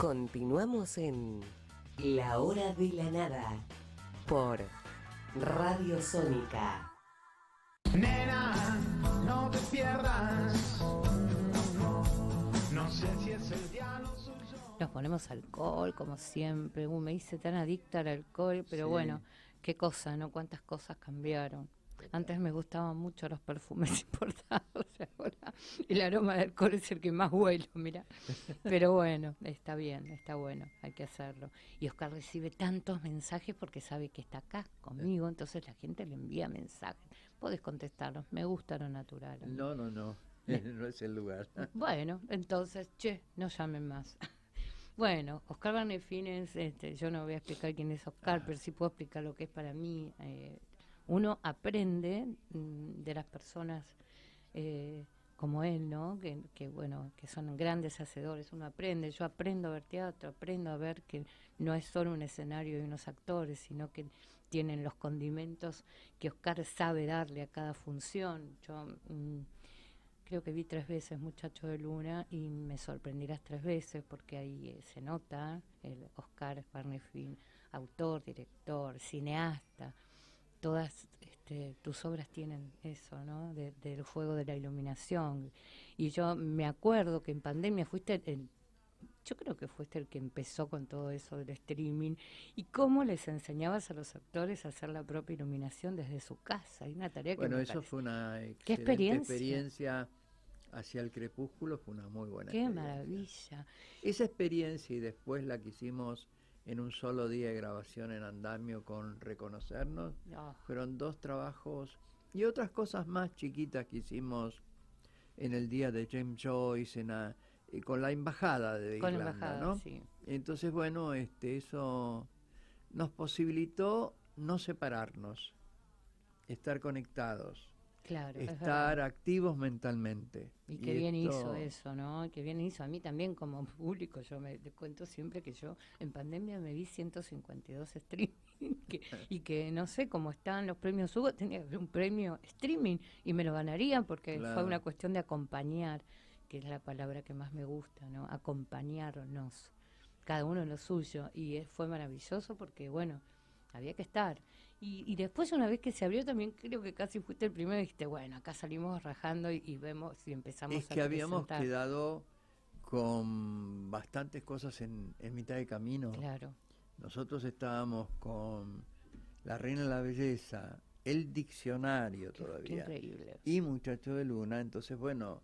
Continuamos en La Hora de la Nada por Radio Sónica. no te pierdas. No sé si es el Nos ponemos alcohol, como siempre. Uh, me hice tan adicta al alcohol, pero bueno, qué cosa, ¿no? Cuántas cosas cambiaron. Antes me gustaban mucho los perfumes importados, ahora el aroma de alcohol es el que más huelo, mira. Pero bueno, está bien, está bueno, hay que hacerlo. Y Oscar recibe tantos mensajes porque sabe que está acá conmigo, entonces la gente le envía mensajes. puedes contestarlos, me gusta lo natural. No, no, no, no es el lugar. Bueno, entonces, che, no llamen más. Bueno, Oscar Barnefines, este, yo no voy a explicar quién es Oscar, ah. pero sí puedo explicar lo que es para mí eh, uno aprende mm, de las personas eh, como él, ¿no? Que, son grandes hacedores, uno aprende, yo aprendo a ver teatro, aprendo a ver que no es solo un escenario y unos actores, sino que tienen los condimentos que Oscar sabe darle a cada función. Yo mm, creo que vi tres veces Muchacho de Luna y me sorprenderás tres veces porque ahí eh, se nota eh, el Oscar Barnefin, autor, director, cineasta, todas este, tus obras tienen eso, ¿no? De, del juego de la iluminación. Y yo me acuerdo que en pandemia fuiste el, yo creo que fuiste el que empezó con todo eso del streaming y cómo les enseñabas a los actores a hacer la propia iluminación desde su casa. Hay una tarea que bueno, eso fue una ¿Qué experiencia? experiencia hacia el crepúsculo, fue una muy buena. Qué maravilla. Esa experiencia y después la que hicimos en un solo día de grabación en andamio con Reconocernos. Ah. Fueron dos trabajos y otras cosas más chiquitas que hicimos en el día de James Joyce, eh, con la embajada de Irlanda, ¿no? Entonces, bueno, este, eso nos posibilitó no separarnos, estar conectados. Claro, estar activos mentalmente. Y qué bien hizo eso, ¿no? Qué bien hizo. A mí también como público, yo me cuento siempre que yo en pandemia me vi 152 streaming y que no sé cómo están los premios Hugo, tenía que haber un premio streaming y me lo ganarían porque fue una cuestión de acompañar, que es la palabra que más me gusta, ¿no? Acompañarnos, cada uno en lo suyo. Y eh, fue maravilloso porque, bueno, había que estar. Y, y, después, una vez que se abrió, también creo que casi fuiste el primero y dijiste, bueno, acá salimos rajando y, vemos si empezamos es que habíamos quedado con bastantes cosas en, mitad de camino. Claro. Nosotros estábamos con La Reina de la Belleza, el diccionario todavía. increíble. Y Muchacho de Luna. Entonces, bueno,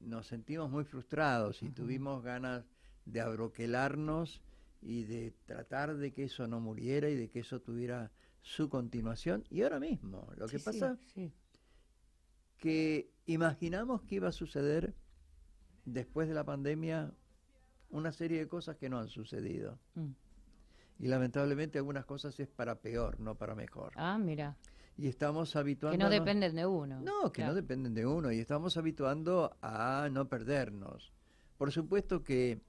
nos sentimos muy frustrados y tuvimos ganas de abroquelarnos y de tratar de que eso no muriera y de que eso tuviera su continuación y ahora mismo. Lo que pasa es que imaginamos que iba a suceder después de la pandemia una serie de cosas que no han sucedido. Mm. Y lamentablemente algunas cosas es para peor, no para mejor. Ah, mira. Y estamos habituando... Que no dependen de uno. No, que no dependen de uno. Y estamos habituando a no perdernos. Por supuesto que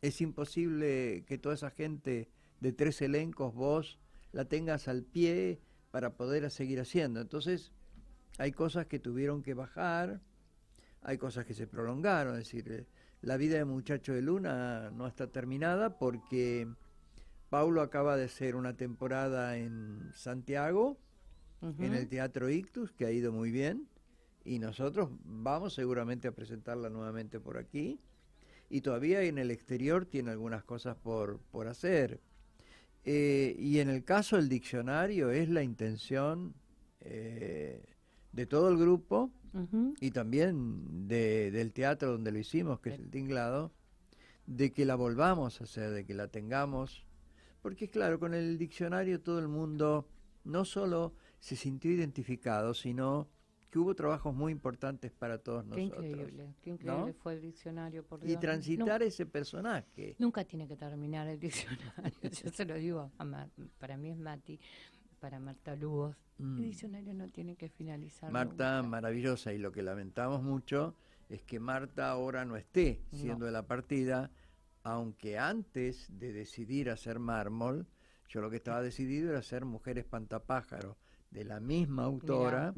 es imposible que toda esa gente de tres elencos, vos, la tengas al pie para poder seguir haciendo. Entonces, hay cosas que tuvieron que bajar, hay cosas que se prolongaron, es decir, eh, la vida de Muchacho de Luna no está terminada porque Paulo acaba de hacer una temporada en Santiago, en el Teatro Ictus, que ha ido muy bien, y nosotros vamos seguramente a presentarla nuevamente por aquí, y todavía en el exterior tiene algunas cosas por, por hacer. Eh, y en el caso del diccionario es la intención eh, de todo el grupo y también del teatro donde lo hicimos, que es el tinglado, de que la volvamos a hacer, de que la tengamos. Porque es claro, con el diccionario todo el mundo no solo se sintió identificado, sino que hubo trabajos muy importantes para todos qué nosotros. Increíble, qué increíble fue el diccionario. y transitar ese personaje. Nunca tiene que terminar el diccionario, yo se lo digo, a para mí es Mati, para Marta Lugos, mm. el diccionario no tiene que finalizar. Marta, maravillosa, y lo que lamentamos mucho es que Marta ahora no esté siendo de la partida, aunque antes de decidir hacer mármol, yo lo que estaba decidido era hacer Mujeres Pantapájaro de la misma autora.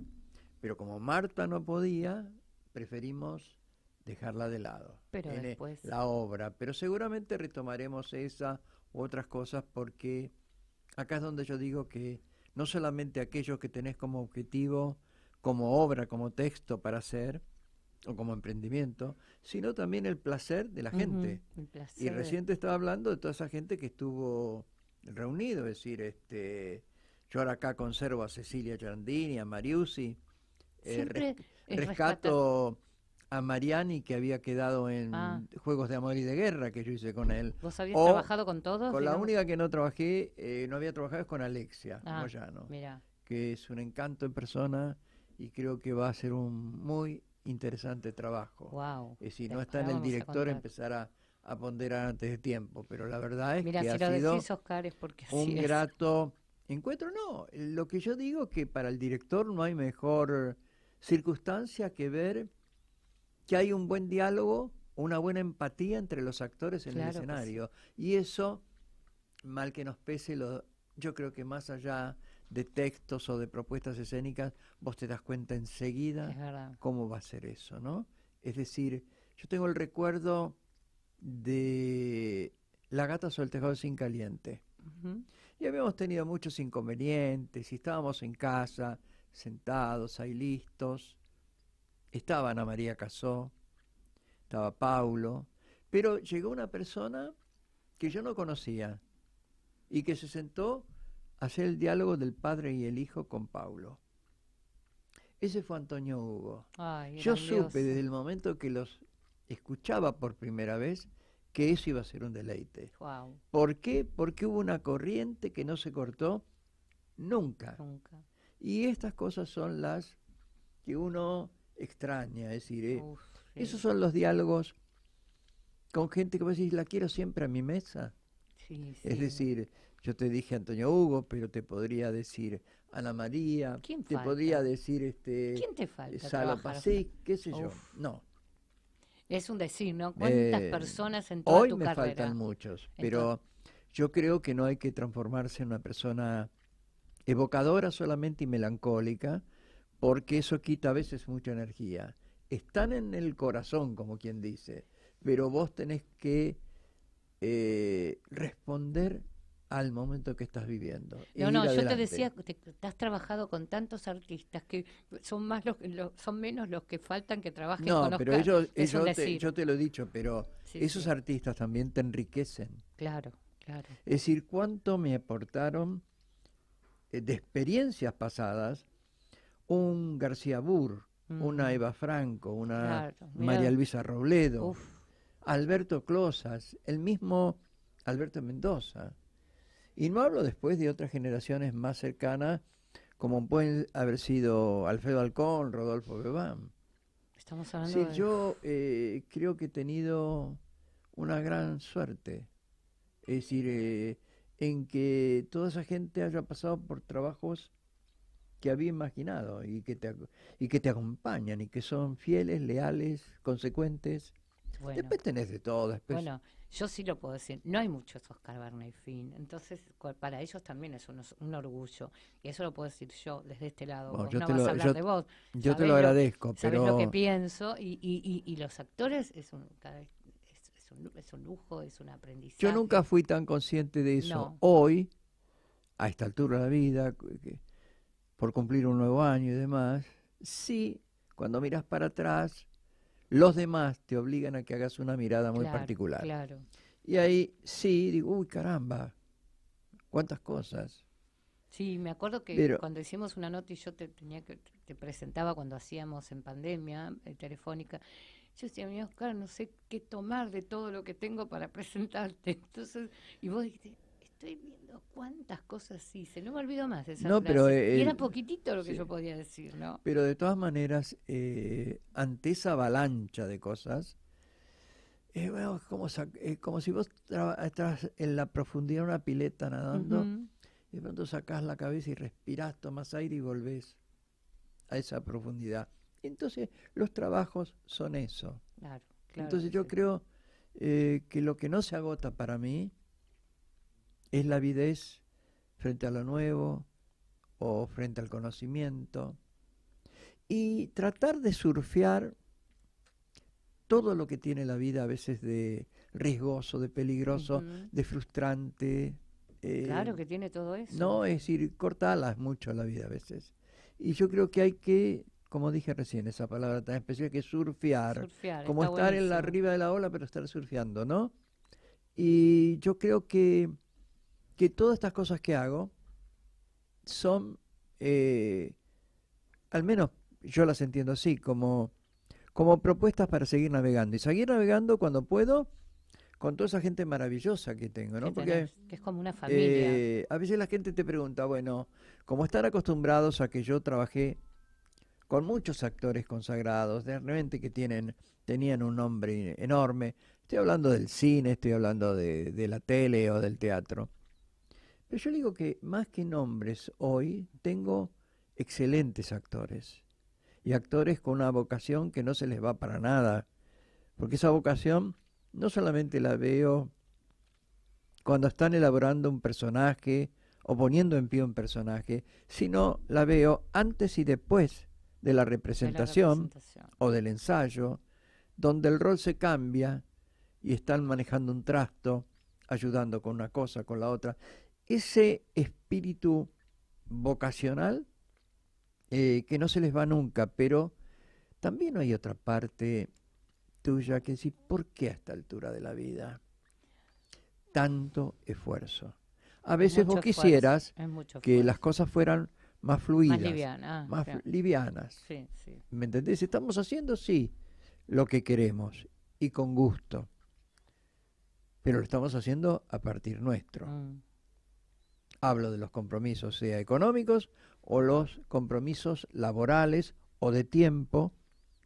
Pero como Marta no podía, preferimos dejarla de lado. Pero después... La obra. Pero seguramente retomaremos esa u otras cosas porque acá es donde yo digo que no solamente aquellos que tenés como objetivo, como obra, como texto para hacer, o como emprendimiento, sino también el placer de la gente. Y recién estaba hablando de toda esa gente que estuvo reunido, es decir, este, yo ahora acá conservo a Cecilia Giandini, a Mariusi, eh, rescato a Mariani que había quedado en ah. Juegos de Amor y de Guerra que yo hice con él. ¿Vos habías trabajado con todos? Con la única que no trabajé, eh, no había trabajado es con Alexia ah, Moyano, que es un encanto en persona y creo que va a ser un muy interesante trabajo. Si si no está en el director empezará a, ponderar antes de tiempo, pero la verdad es que ha sido es porque un grato encuentro. No, lo que yo digo que para el director no hay mejor circunstancia que ver que hay un buen diálogo, una buena empatía entre los actores en el escenario. Y eso, mal que nos pese, lo, yo creo que más allá de textos o de propuestas escénicas, vos te das cuenta enseguida cómo va a ser eso, ¿no? Es decir, yo tengo el recuerdo de La gata sobre el tejado sin caliente. Y habíamos tenido muchos inconvenientes, y estábamos en casa, sentados ahí listos. Estaba Ana María Casó, estaba Paulo, pero llegó una persona que yo no conocía y que se sentó a hacer el diálogo del padre y el hijo con Paulo. Ese fue Antonio Hugo. yo supe desde el momento que los escuchaba por primera vez que eso iba a ser un deleite. ¿Por qué? Porque hubo una corriente que no se cortó nunca. Nunca. Y estas cosas son las que uno extraña, es decir, eh, esos son los diálogos con gente que vos decís, la quiero siempre a mi mesa. es decir, yo te dije Antonio Hugo, pero te podría decir Ana María, ¿Quién te podría decir este eh, qué sé yo. No. Es un decir, ¿no? ¿Cuántas eh, personas en toda hoy me faltan muchos, pero yo creo que no hay que transformarse en una persona evocadora solamente y melancólica, porque eso quita a veces mucha energía. Están en el corazón, como quien dice, pero vos tenés que eh, responder al momento que estás viviendo. No, e no, yo te decía, te, has trabajado con tantos artistas que son más los, son menos los que faltan que trabajen no, con No, pero ellos, yo te lo he dicho, pero esos artistas también te enriquecen. Claro, claro. Es decir, cuánto me aportaron eh, de experiencias pasadas, un García Burr, una Eva Franco, una María Luisa Robledo, Alberto Closas, el mismo Alberto Mendoza. Y no hablo después de otras generaciones más cercanas, como pueden haber sido Alfredo Alcón, Rodolfo Bebán. Estamos hablando sí, yo eh, creo que he tenido una gran suerte. Es decir, eh, en que toda esa gente haya pasado por trabajos que había imaginado y que te, y que te acompañan y que son fieles, leales, consecuentes. Bueno, de todo. Bueno, yo sí lo puedo decir. No hay muchos Oscar Barney Finn. Entonces, para ellos también es un, orgullo. Y eso lo puedo decir yo desde este lado. no vas a hablar de vos. Yo te lo agradezco. pero... Sabes lo que pienso. Y, los actores es un, es un, lujo, es un aprendizaje. Yo nunca fui tan consciente de eso. Hoy, a esta altura de la vida, por cumplir un nuevo año y demás, sí, cuando miras para atrás, los demás te obligan a que hagas una mirada muy particular. Claro. Y ahí sí, digo, uy, caramba, cuántas cosas. Sí, me acuerdo que cuando hicimos una nota y yo te te presentaba cuando hacíamos en pandemia eh, telefónica yo decía, mi Oscar, no sé qué tomar de todo lo que tengo para presentarte. Entonces, y vos dijiste, estoy viendo cuántas cosas hice. No me olvido más esa no, Pero, eh, era eh, poquitito lo que yo podía decir, ¿no? Pero de todas maneras, eh, ante esa avalancha de cosas, Es como, si vos estás en la profundidad de una pileta nadando, y de pronto sacás la cabeza y respirás, tomás aire y volvés a esa profundidad. Entonces, los trabajos son eso. Entonces, yo creo eh, que lo que no se agota para mí es la avidez frente a lo nuevo o frente al conocimiento y tratar de surfear todo lo que tiene la vida a veces de riesgoso, de peligroso, de frustrante. Eh, claro que tiene todo eso. No, es decir, cortalas mucho la vida a veces. Y yo creo que hay que como dije recién, esa palabra tan especial que es surfear, como estar en la arriba de la ola, pero estar surfeando, ¿no? Y yo creo que, todas estas cosas que hago son, eh, al menos yo las entiendo así, como, como propuestas para seguir navegando. Y seguir navegando cuando puedo con toda esa gente maravillosa que tengo, ¿no? Porque es como una familia. Eh, a veces la gente te pregunta, bueno, como están acostumbrados a que yo trabajé con muchos actores consagrados, de repente que tienen, tenían un nombre enorme. Estoy hablando del cine, estoy hablando de, de la tele o del teatro. Pero yo digo que más que nombres, hoy tengo excelentes actores. Y actores con una vocación que no se les va para nada. Porque esa vocación no solamente la veo cuando están elaborando un personaje o poniendo en pie un personaje, sino la veo antes y después de la representación, o del ensayo, donde el rol se cambia y están manejando un trasto, ayudando con una cosa, con la otra. Ese espíritu vocacional eh, que no se les va nunca, pero también hay otra parte tuya que decir, ¿por qué a esta altura de la vida tanto esfuerzo? A veces vos quisieras que las cosas fueran más fluidas, ah, más, livianas. ¿Me entendés? Estamos haciendo, sí, lo que queremos y con gusto, pero lo estamos haciendo a partir nuestro. Mm. Hablo de los compromisos, sea económicos o los compromisos laborales o de tiempo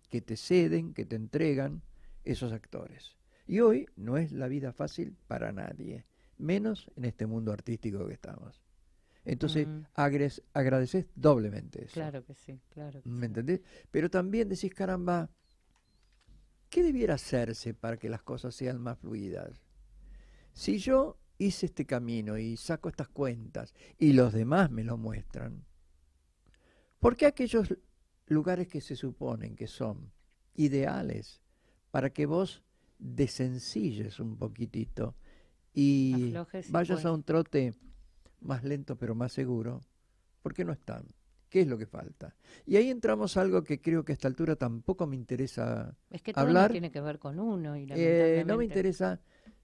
que te ceden, que te entregan esos actores. Y hoy no es la vida fácil para nadie, menos en este mundo artístico que estamos. Entonces, mm. agradeces doblemente eso. Claro que sí, claro. ¿Me entendés? Pero también decís, caramba, ¿qué debiera hacerse para que las cosas sean más fluidas? Si yo hice este camino y saco estas cuentas y los demás me lo muestran, ¿por qué aquellos lugares que se suponen que son ideales para que vos desencilles un poquitito y vayas a pues un trote más lento pero más seguro, ¿por qué no están? ¿Qué es lo que falta? Y ahí entramos a algo que creo que a esta altura tampoco me interesa es que hablar. tiene que ver con uno. Y eh, no me interesa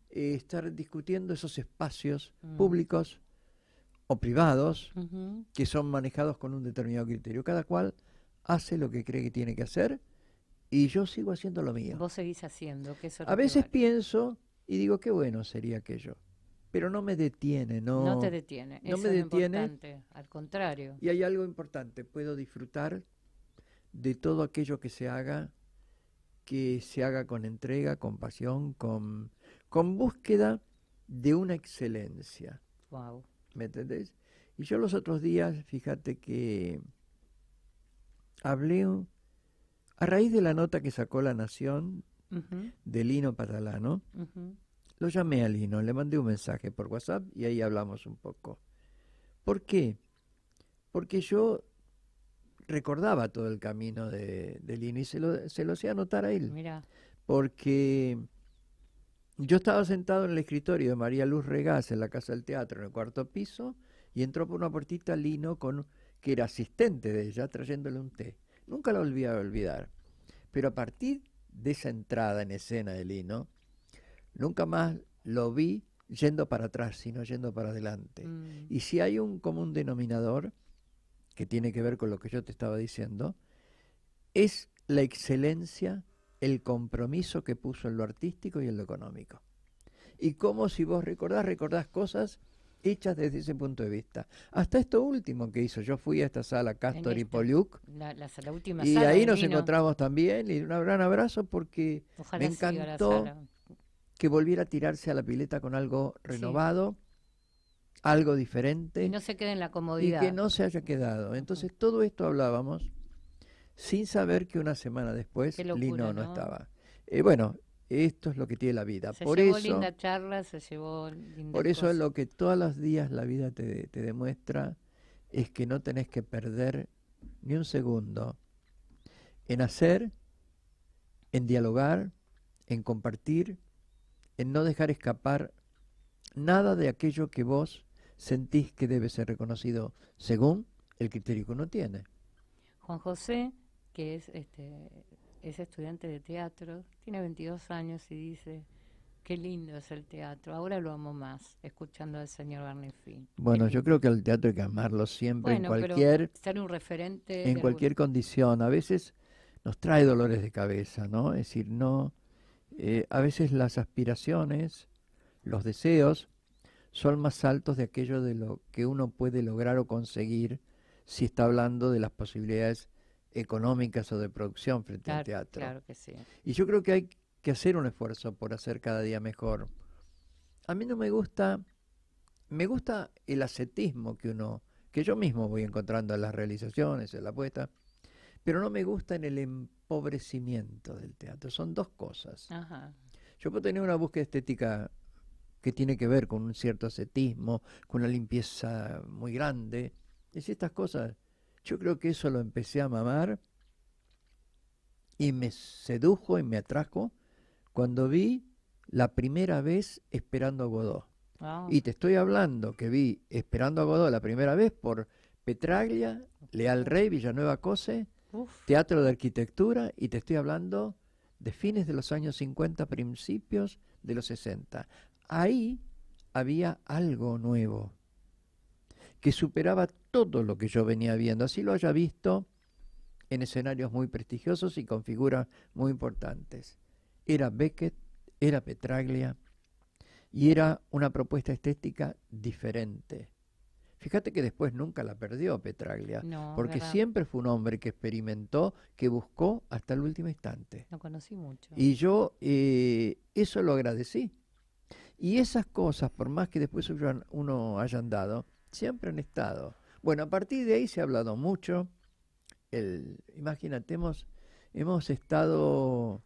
eh, estar discutiendo esos espacios mm. públicos o privados que son manejados con un determinado criterio. Cada cual hace lo que cree que tiene que hacer y yo sigo haciendo lo mío. Vos seguís haciendo. a veces pienso y digo qué bueno sería aquello pero no me detiene, no. No te detiene, Eso me es detiene. Importante, al contrario. Y hay algo importante, puedo disfrutar de todo aquello que se haga, que se haga con entrega, con pasión, con, con búsqueda de una excelencia. Wow. ¿Me entendés? Y yo los otros días, fíjate que hablé a raíz de la nota que sacó La Nación de Lino Patalano. Lo llamé a Lino, le mandé un mensaje por WhatsApp y ahí hablamos un poco. ¿Por qué? Porque yo recordaba todo el camino de, Lino y se lo, se hacía anotar a él. Mira. Porque yo estaba sentado en el escritorio de María Luz Regás en la Casa del Teatro, en el cuarto piso, y entró por una puertita Lino con que era asistente de ella, trayéndole un té. Nunca lo a olvidar. Pero a partir de esa entrada en escena de Lino, Nunca más lo vi yendo para atrás, sino yendo para adelante. Mm. Y si hay un común denominador que tiene que ver con lo que yo te estaba diciendo, es la excelencia, el compromiso que puso en lo artístico y en lo económico. Y como si vos recordás, recordás cosas hechas desde ese punto de vista. Hasta esto último que hizo, yo fui a esta sala Castor y Poliuk. La, y ahí nos encontramos también y un gran abrazo porque me encantó que volviera a tirarse a la pileta con algo renovado, algo diferente. Y no se quede en la comodidad. Y que no se haya quedado. Entonces, todo esto hablábamos sin saber que una semana después Lino no, estaba. Eh, bueno, esto es lo que tiene la vida. Se por llevó eso, linda charla, se llevó linda Por eso es lo que todos los días la vida te, te, demuestra es que no tenés que perder ni un segundo en hacer, en dialogar, en compartir, en no dejar escapar nada de aquello que vos sentís que debe ser reconocido según el criterio que uno tiene. Juan José, que es, este, es estudiante de teatro, tiene 22 años y dice, qué lindo es el teatro, ahora lo amo más, escuchando al señor Fin. Bueno, yo creo que el teatro hay que amarlo siempre, en cualquier... Ser un referente. En cualquier condición, a veces nos trae dolores de cabeza, ¿no? Es decir, no eh, a veces las aspiraciones, los deseos, son más altos de aquello de lo que uno puede lograr o conseguir si está hablando de las posibilidades económicas o de producción frente al teatro. Y yo creo que hay que hacer un esfuerzo por hacer cada día mejor. A mí no me gusta, me gusta el ascetismo que uno, que yo mismo voy encontrando en las realizaciones, en la apuesta, pero no me gusta en el empobrecimiento del teatro. Son dos cosas. Yo puedo tener una búsqueda estética que tiene que ver con un cierto ascetismo, con una limpieza muy grande. Es estas cosas. Yo creo que eso lo empecé a mamar y me sedujo y me atrajo cuando vi la primera vez Esperando a Godot. Y te estoy hablando que vi Esperando a Godot la primera vez por Petraglia, Leal Rey, Villanueva Cose, teatro de arquitectura, y te estoy hablando de fines de los años 50, principios de los 60. Ahí había algo nuevo que superaba todo lo que yo venía viendo, así lo haya visto en escenarios muy prestigiosos y con figuras muy importantes. Era Beckett, era Petraglia, y era una propuesta estética diferente. Fíjate que después nunca la perdió Petraglia, porque siempre fue un hombre que experimentó, que buscó hasta el último instante. Lo conocí mucho. Y yo eh, eso lo agradecí. Y esas cosas, por más que después uno hayan dado, siempre han estado. Bueno, a partir de ahí se ha hablado mucho. El, imagínate, hemos, hemos estado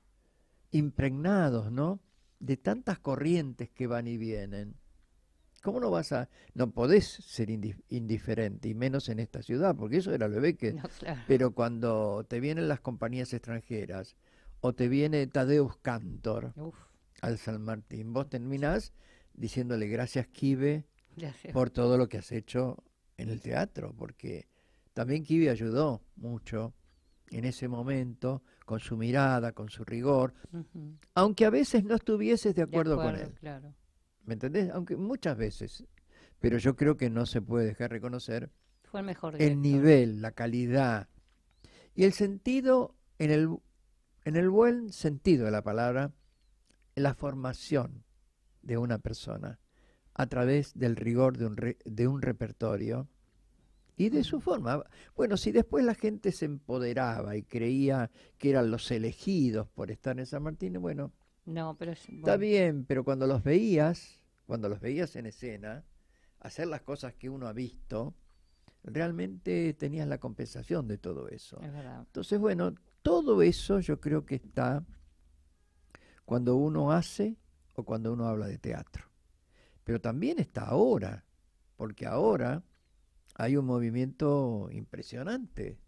impregnados, ¿no? De tantas corrientes que van y vienen. ¿Cómo no vas a, no podés ser indiferente, y menos en esta ciudad, porque eso era lo que... Pero cuando te vienen las compañías extranjeras o te viene Tadeusz Cantor al San Martín, vos terminás diciéndole gracias, Kibe, por todo lo que has hecho en el teatro, porque también Kibe ayudó mucho en ese momento, con su mirada, con su rigor, aunque a veces no estuvieses de acuerdo, de acuerdo con él. Claro. ¿Me entendés? Aunque muchas veces. Pero yo creo que no se puede dejar reconocer el, nivel, la calidad y el sentido, en el, en el buen sentido de la palabra, la formación de una persona a través del rigor de un, de un repertorio y de su forma. Bueno, si después la gente se empoderaba y creía que eran los elegidos por estar en San Martín, bueno, no, pero está bien, pero cuando los veías, cuando los veías en escena, hacer las cosas que uno ha visto, realmente tenías la compensación de todo eso. Es Entonces, bueno, todo eso yo creo que está cuando uno hace o cuando uno habla de teatro. Pero también está ahora, porque ahora hay un movimiento impresionante,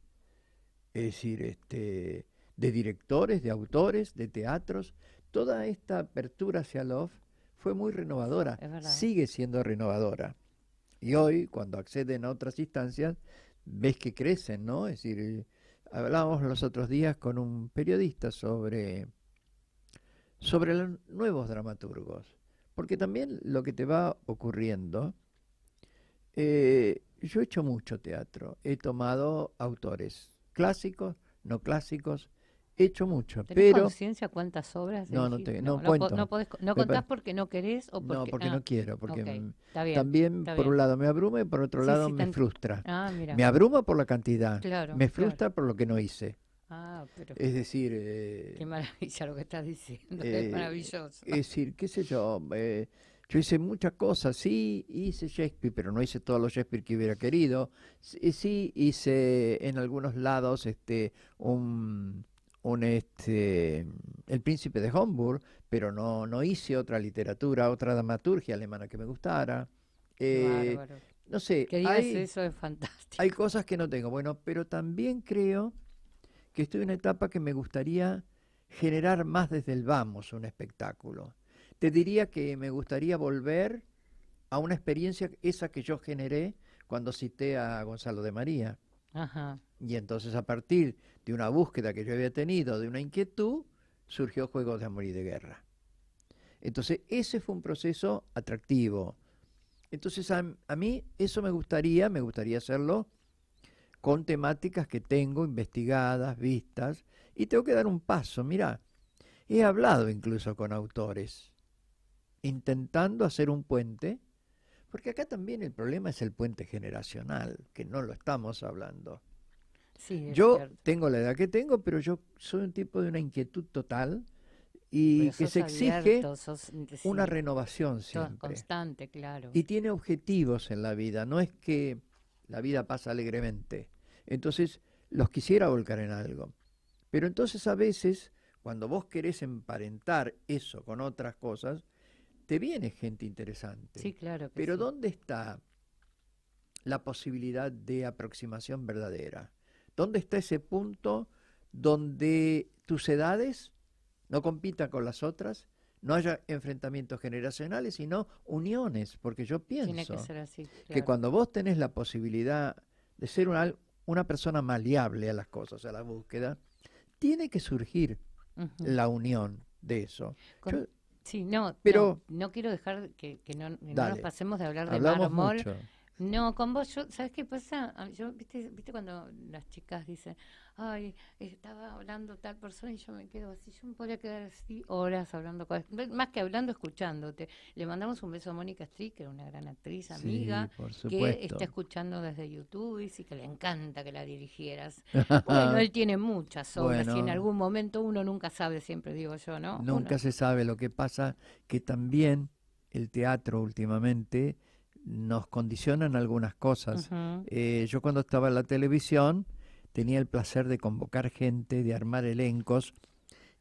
es decir, este, de directores, de autores, de teatros toda esta apertura hacia Love fue muy renovadora, sigue siendo renovadora. Y hoy, cuando acceden a otras instancias, ves que crecen, ¿no? Es decir, hablábamos los otros días con un periodista sobre, sobre los nuevos dramaturgos, porque también lo que te va ocurriendo, eh, yo he hecho mucho teatro, he tomado autores clásicos, no clásicos, hecho mucho. pero conciencia cuántas obras? No, no, te, no, contás porque no querés o porque... No, porque ah, no quiero, porque está también por un lado me abruma y por otro lado me frustra. Ah, me abruma por la cantidad, me frustra por lo que no hice. Ah, pero es decir... Eh, qué maravilla lo que estás diciendo, es eh, maravilloso. Es decir, qué sé yo, eh, yo hice muchas cosas, sí hice Shakespeare, pero no hice todos los Shakespeare que hubiera querido, sí, sí hice en algunos lados este un un este, El Príncipe de Homburg, pero no, no hice otra literatura, otra dramaturgia alemana que me gustara. Eh, no sé. hay, eso es fantástico. Hay cosas que no tengo. Bueno, pero también creo que estoy en una etapa que me gustaría generar más desde el vamos un espectáculo. Te diría que me gustaría volver a una experiencia esa que yo generé cuando cité a Gonzalo de María. Y entonces a partir de una búsqueda que yo había tenido, de una inquietud, surgió Juegos de Amor y de Guerra. Entonces ese fue un proceso atractivo. Entonces a, a mí eso me gustaría, me gustaría hacerlo con temáticas que tengo investigadas, vistas, y tengo que dar un paso. Mira, he hablado incluso con autores, intentando hacer un puente porque acá también el problema es el puente generacional, que no lo estamos hablando. yo tengo la edad que tengo, pero yo soy un tipo de una inquietud total y que se exige una renovación siempre. Constante, claro. Y tiene objetivos en la vida, no es que la vida pasa alegremente. Entonces, los quisiera volcar en algo. Pero entonces a veces, cuando vos querés emparentar eso con otras cosas, te viene gente interesante. Sí, claro. pero ¿dónde está la posibilidad de aproximación verdadera? ¿Dónde está ese punto donde tus edades no compitan con las otras? No haya enfrentamientos generacionales, sino uniones, porque yo pienso que, cuando vos tenés la posibilidad de ser una, una persona maleable a las cosas, a la búsqueda, tiene que surgir la unión de eso. Sí, no, pero no, quiero dejar que, no, nos pasemos de hablar de mal no, con vos, yo, ¿sabes qué pasa? Ah, yo, ¿viste, ¿viste cuando las chicas dicen, ay, estaba hablando tal persona y yo me quedo así? Yo me podría quedar así horas hablando Más que hablando, escuchándote. Le mandamos un beso a Mónica Que es una gran actriz, amiga, que está escuchando desde YouTube y que le encanta que la dirigieras. bueno, él tiene muchas obras y en algún momento uno nunca sabe, siempre digo yo, ¿no? Nunca se sabe. Lo que pasa que también el teatro últimamente nos condicionan algunas cosas. Eh, yo cuando estaba en la televisión tenía el placer de convocar gente, de armar elencos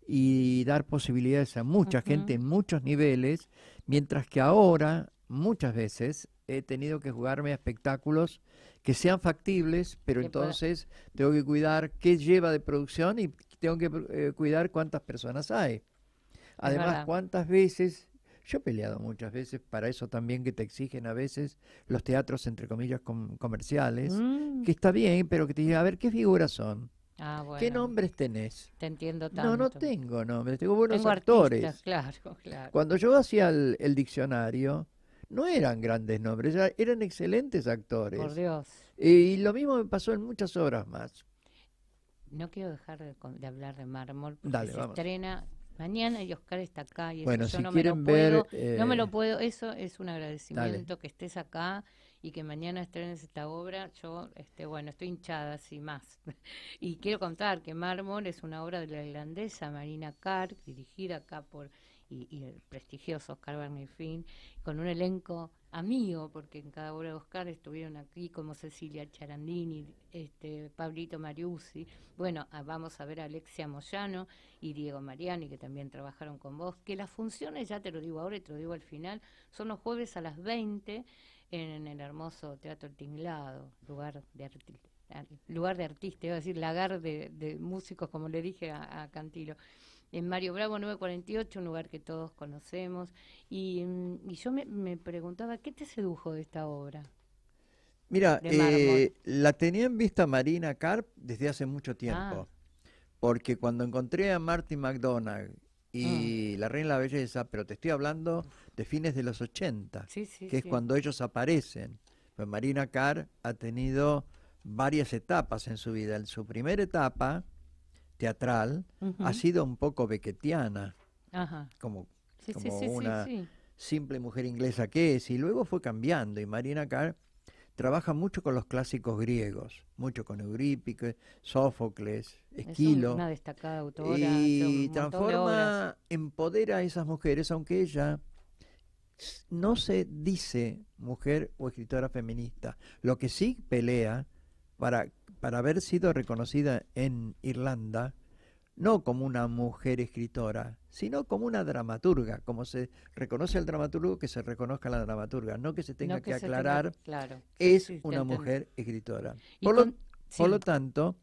y dar posibilidades a mucha gente en muchos niveles, mientras que ahora muchas veces he tenido que jugarme a espectáculos que sean factibles, pero entonces tengo que cuidar qué lleva de producción y tengo que eh, cuidar cuántas personas hay. Además, cuántas veces yo he peleado muchas veces para eso también que te exigen a veces los teatros, entre comillas, comerciales, que mm. está bien, pero que te digan, a ver, ¿qué figuras son? Ah, ¿Qué nombres tenés? Te entiendo tanto. No, no tengo nombres, tengo buenos actores. claro, claro. Cuando yo hacía el, diccionario, no eran grandes nombres, eran excelentes actores. Por Dios. Y, lo mismo me pasó en muchas obras más. No quiero dejar de, hablar de mármol, porque se estrena mañana y Oscar está acá y eso, no me lo puedo, no me eh, lo puedo, eso es un agradecimiento que estés acá y que mañana estrenes esta obra, yo este bueno, estoy hinchada sin más. y quiero contar que Mármol es una obra de la irlandesa Marina Carr, dirigida acá por y, el prestigioso Oscar Finn, con un elenco amigo, porque en cada obra de Oscar estuvieron aquí como Cecilia Charandini, este, Pablito Mariusi, bueno, ah, vamos a ver a Alexia Moyano y Diego Mariani, que también trabajaron con vos, que las funciones, ya te lo digo ahora y te lo digo al final, son los jueves a las 20 en, el hermoso Teatro El Tinglado, lugar de artista lugar de artista, iba a decir lagar de, músicos, como le dije a Cantilo en Mario Bravo 948, un lugar que todos conocemos. Y, mm, yo me, preguntaba, ¿qué te sedujo de esta obra? Mira, eh, la tenía en vista Marina Carp desde hace mucho ah. tiempo, porque cuando encontré a Marty mcdonald y ah. La Reina de la Belleza, pero te estoy hablando de fines de los 80, que es cuando ellos aparecen. Pues Marina Carr ha tenido varias etapas en su vida. En su primera etapa, teatral ha sido un poco bequetiana, como, una simple mujer inglesa que es, y luego fue cambiando, y Marina Carr trabaja mucho con los clásicos griegos, mucho con Eurípico, Sófocles, Esquilo. una destacada autora. Y transforma, empodera a esas mujeres, aunque ella no se dice mujer o escritora feminista. Lo que sí pelea para, para haber sido reconocida en Irlanda, no como una mujer escritora, sino como una dramaturga, como se reconoce al dramaturgo, que se reconozca la dramaturga, no que se tenga que, aclarar, es una mujer escritora. Por, lo, tanto,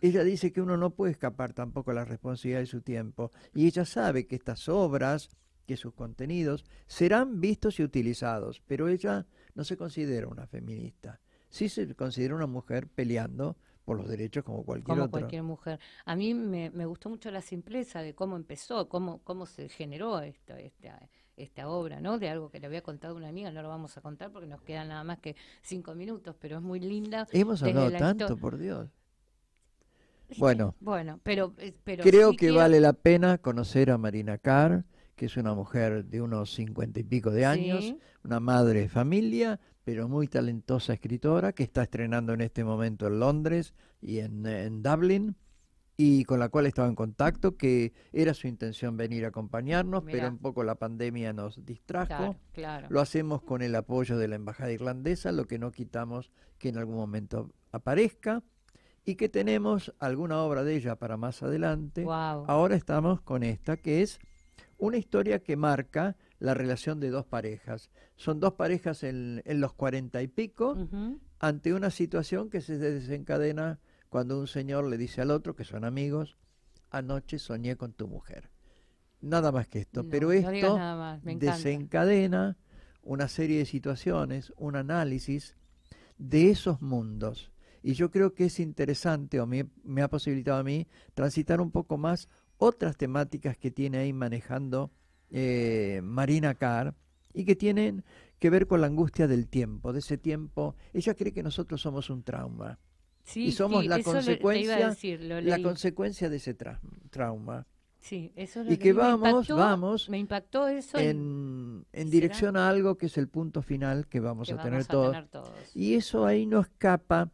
ella dice que uno no puede escapar tampoco a la responsabilidad de su tiempo, y ella sabe que estas obras, que sus contenidos, serán vistos y utilizados, pero ella no se considera una feminista sí se considera una mujer peleando por los derechos como cualquier otra. como cualquier mujer. A mí me, gustó mucho la simpleza de cómo empezó, cómo, cómo se generó esta, esta, esta obra, ¿no? De algo que le había contado una amiga, no lo vamos a contar porque nos quedan nada más que cinco minutos, pero es muy linda. Hemos hablado tanto, por Dios. Bueno, bueno, pero, eh, creo que vale la pena conocer a Marina Carr que es una mujer de unos cincuenta y pico de años, una madre de familia, pero muy talentosa escritora que está estrenando en este momento en Londres y en, en Dublín y con la cual estaba en contacto, que era su intención venir a acompañarnos, pero un poco la pandemia nos distrajo. Lo hacemos con el apoyo de la Embajada Irlandesa, lo que no quitamos que en algún momento aparezca, y que tenemos alguna obra de ella para más adelante. Ahora estamos con esta, que es una historia que marca la relación de dos parejas. Son dos parejas en, los cuarenta y pico ante una situación que se desencadena cuando un señor le dice al otro, que son amigos, anoche soñé con tu mujer. Nada más que esto. Pero esto desencadena una serie de situaciones, un análisis de esos mundos. Y yo creo que es interesante, o me, me ha posibilitado a mí, transitar un poco más otras temáticas que tiene ahí manejando eh, Marina Carr y que tienen que ver con la angustia del tiempo, de ese tiempo. Ella cree que nosotros somos un trauma. y somos la, consecuencia, la consecuencia de ese trauma. y que vamos, En, en dirección a algo que es el punto final que vamos, a, tener todos. Y eso ahí no escapa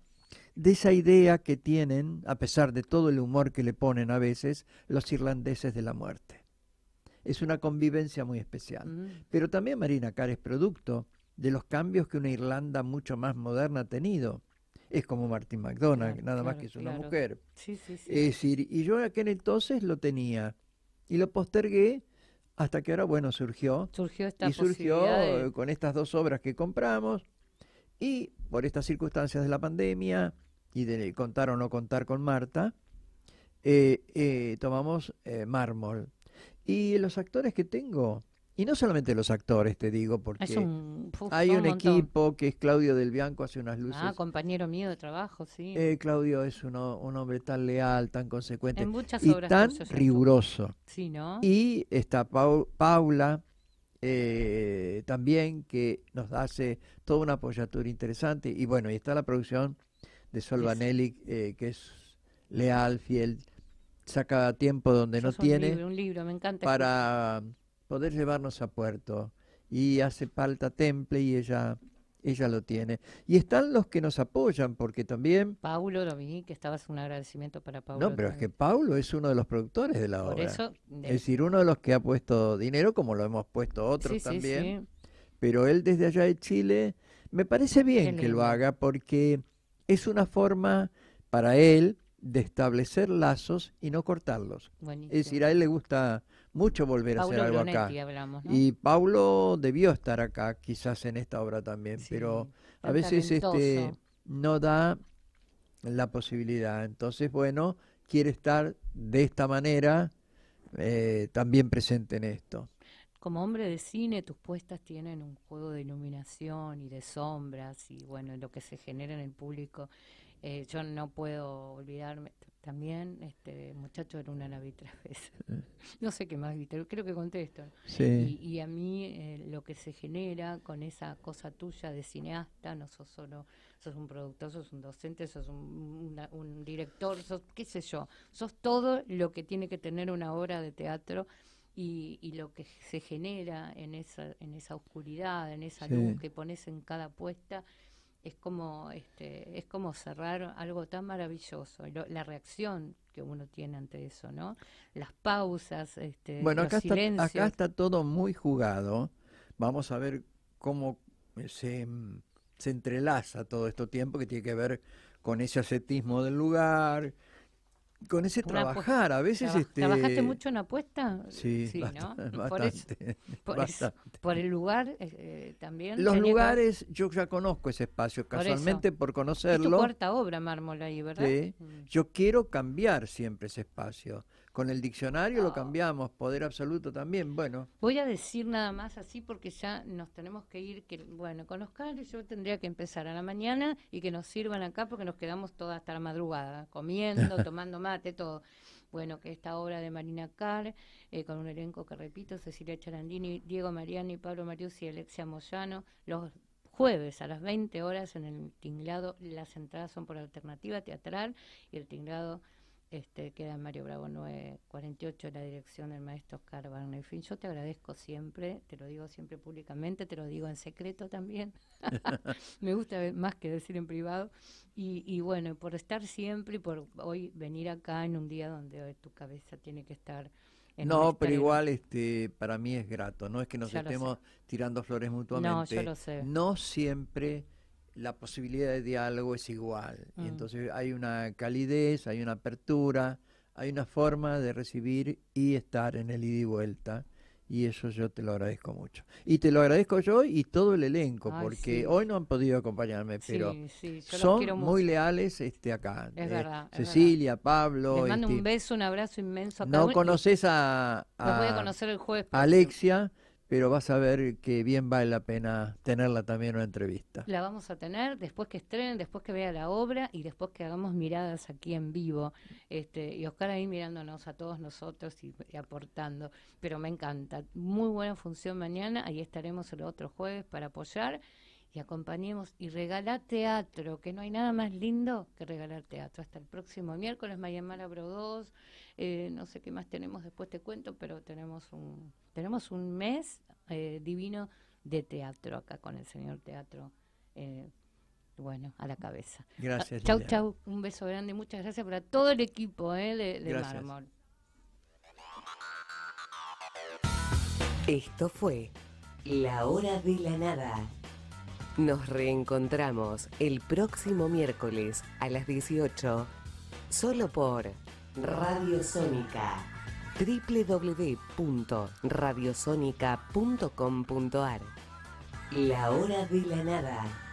de esa idea que tienen, a pesar de todo el humor que le ponen a veces, los irlandeses de la muerte. Es una convivencia muy especial. Mm. Pero también Marina Carr es producto de los cambios que una Irlanda mucho más moderna ha tenido. Es como Martin McDonald, nada más que es una mujer. Sí, sí, sí. Es decir, y yo en aquel entonces lo tenía y lo postergué hasta que ahora, bueno, surgió. Surgió esta Y surgió con estas dos obras que compramos y por estas circunstancias de la pandemia y de contar o no contar con Marta, eh, eh, tomamos eh, mármol. Y los actores que tengo, y no solamente los actores, te digo, porque hay un, equipo que es Claudio del Bianco, hace unas ah, luces. Ah, compañero mío de trabajo, sí. Claudio es un hombre tan leal, tan consecuente y tan riguroso. Y está Paula también, que nos hace toda una apoyatura interesante. Y bueno, y está la producción de Solvanelli, eh, que es leal, fiel, saca tiempo donde no tiene un libro, me encanta para poder llevarnos a puerto. Y hace falta temple y ella ella lo tiene. Y están los que nos apoyan, porque también... Paulo, lo vi, que estabas un agradecimiento para Paulo. No, pero es que Paulo es uno de los productores de la obra. Es decir, uno de los que ha puesto dinero, como lo hemos puesto otros también. Pero él desde allá de Chile, me parece bien que lo haga, porque es una forma para él de establecer lazos y no cortarlos. Es decir, a él le gusta mucho volver a hacer algo acá. Y Paulo debió estar acá, quizás en esta obra también, pero a veces este no da la posibilidad. Entonces, bueno, quiere estar de esta manera eh, también presente en esto como hombre de cine, tus puestas tienen un juego de iluminación y de sombras y bueno, lo que se genera en el público. Eh, yo no puedo olvidarme también, este muchacho era una la no sé qué más Víctor. creo que contesto. Y, a mí eh, lo que se genera con esa cosa tuya de cineasta, no sos solo, sos un productor, sos un docente, sos un, un director, sos qué sé yo, sos todo lo que tiene que tener una obra de teatro y, lo que se genera en esa, en esa oscuridad, en esa luz que pones en cada puesta, es como, este, es como cerrar algo tan maravilloso. la reacción que uno tiene ante eso, ¿no? Las pausas, este, bueno, acá Está, acá está todo muy jugado. Vamos a ver cómo eh, se, mm, se entrelaza todo esto tiempo que tiene que ver con ese ascetismo del lugar, con ese trabajar. A veces este, ¿Trabajaste mucho en apuesta? Sí, por, el lugar eh, eh, también. Los lugares, yo ya conozco ese espacio, casualmente por, conocerlo. Es tu cuarta obra, Mármol, ahí, ¿verdad? Sí. Mm. Yo quiero cambiar siempre ese espacio. Con el diccionario lo ah. cambiamos, poder absoluto también, bueno. Voy a decir nada más así porque ya nos tenemos que ir, que bueno, con los yo tendría que empezar a la mañana y que nos sirvan acá porque nos quedamos toda hasta la madrugada, comiendo, tomando mate, todo. Bueno, que esta obra de Marina Carr, eh, con un elenco que repito, Cecilia Charandini, Diego Mariani, Pablo Marius y Alexia Moyano, los jueves a las 20 horas en el tinglado. Las entradas son por alternativa teatral y el tinglado este, queda Mario Bravo 948, la dirección del maestro Oscar Wagner. En fin, yo te agradezco siempre, te lo digo siempre públicamente, te lo digo en secreto también. Me gusta más que decir en privado. Y, y bueno, por estar siempre y por hoy venir acá en un día donde tu cabeza tiene que estar. En no, pero igual este, para mí es grato, no es que nos estemos tirando flores mutuamente. No, yo lo sé. No siempre la posibilidad de diálogo es igual. Y mm. entonces hay una calidez, hay una apertura, hay una forma de recibir y estar en el ida y vuelta. Y eso yo te lo agradezco mucho. Y te lo agradezco yo y todo el elenco, porque hoy no han podido acompañarme, pero son muy leales este acá. Es verdad, Cecilia, Pablo. Les mando un este, beso, un abrazo inmenso. A no conoces a, Alexia pero vas a ver que bien vale la pena tenerla también una entrevista. La vamos a tener después que estrenen, después que vea la obra y después que hagamos miradas aquí en vivo. Este, y Oscar ahí mirándonos a todos nosotros y, aportando. Pero me encanta. Muy buena función mañana. Ahí estaremos el otro jueves para apoyar y acompañemos y regala teatro, que no hay nada más lindo que regalar teatro. Hasta el próximo miércoles, Mayamara Bro 2, eh, no sé qué más tenemos, después te cuento, pero tenemos un, tenemos un mes eh, divino de teatro acá con el señor teatro. Eh, bueno, a la cabeza. Gracias. Ah, chau, chau. Un beso grande. Muchas gracias para todo el equipo eh, de, de Esto fue La Hora de la Nada. Nos reencontramos el próximo miércoles a las 18, solo por Radio Sónica www.radiosonica.com.ar La hora de la nada.